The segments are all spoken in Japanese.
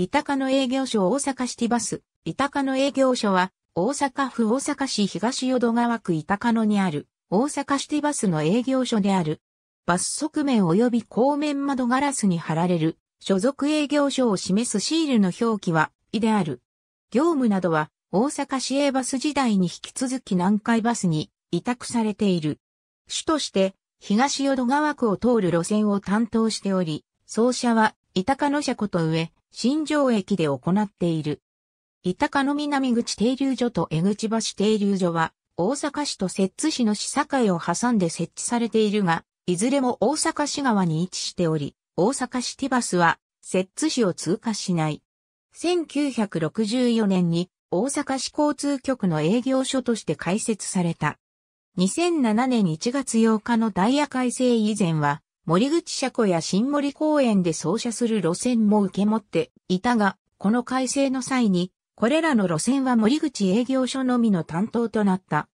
イタカの営業所大阪シティバス。イタカの営業所は、大阪府大阪市東淀川区イタカ野にある、大阪シティバスの営業所である。バス側面及び後面窓ガラスに貼られる、所属営業所を示すシールの表記は、いである。業務などは、大阪市営バス時代に引き続き南海バスに委託されている。主として、東淀川区を通る路線を担当しており、走者は、イタカ野車庫と上、新城駅で行っている。板鹿の南口停留所と江口橋停留所は、大阪市と摂津市の市境を挟んで設置されているが、いずれも大阪市側に位置しており、大阪市ティバスは、摂津市を通過しない。1964年に大阪市交通局の営業所として開設された。2007年1月8日のダイヤ改正以前は、森口車庫や新森公園で走車する路線も受け持っていたが、この改正の際に、これらの路線は森口営業所のみの担当となった。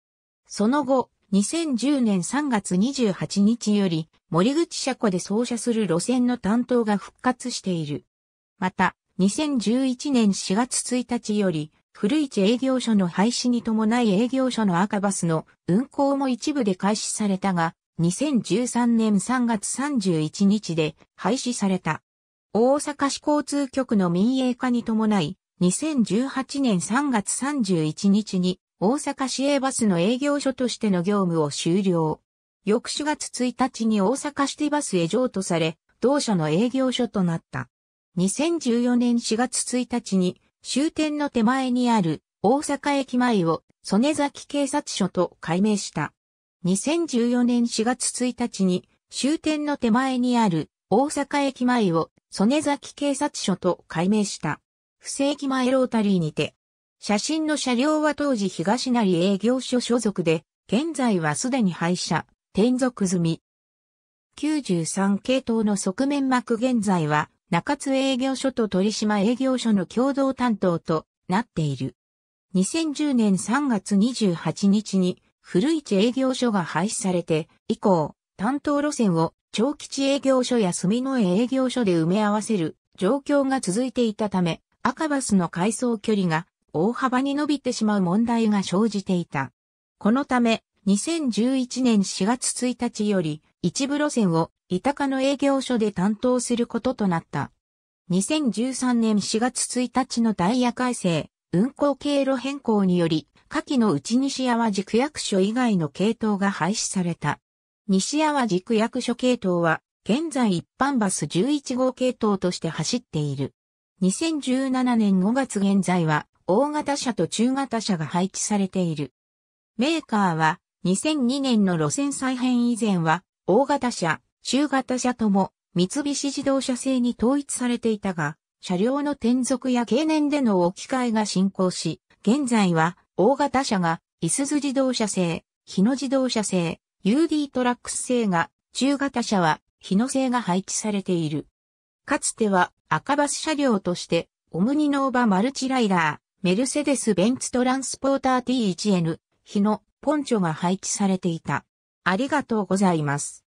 その後、2010年3月28日より、森口車庫で走車する路線の担当が復活している。また、2011年4月1日より、古市営業所の廃止に伴い営業所の赤バスの運行も一部で開始されたが、2013年3月31日で廃止された。大阪市交通局の民営化に伴い、2018年3月31日に大阪市営バスの営業所としての業務を終了。翌4月1日に大阪市ティバスへ譲渡され、同社の営業所となった。2014年4月1日に終点の手前にある大阪駅前を曽根崎警察署と改名した。2014年4月1日に終点の手前にある大阪駅前を曽根崎警察署と改名した。不正駅前ロータリーにて、写真の車両は当時東成営業所所属で、現在はすでに廃車、転属済み。93系統の側面膜現在は中津営業所と鳥島営業所の共同担当となっている。2010年3月28日に古市営業所が廃止されて、以降、担当路線を長吉営業所や住野江営業所で埋め合わせる状況が続いていたため、赤バスの改装距離が大幅に伸びてしまう問題が生じていた。このため、2011年4月1日より一部路線を伊鷹の営業所で担当することとなった。2013年4月1日のダイヤ改正、運行経路変更により、下記のうち西淡路区役所以外の系統が廃止された。西淡路区役所系統は、現在一般バス11号系統として走っている。2017年5月現在は、大型車と中型車が配置されている。メーカーは、2002年の路線再編以前は、大型車、中型車とも、三菱自動車製に統一されていたが、車両の転属や経年での置き換えが進行し、現在は大型車が、いすズ自動車製、日野自動車製、UD トラックス製が、中型車は、日野製が配置されている。かつては、赤バス車両として、オムニノーバマルチライダー、メルセデス・ベンツトランスポーター T1N、日野、ポンチョが配置されていた。ありがとうございます。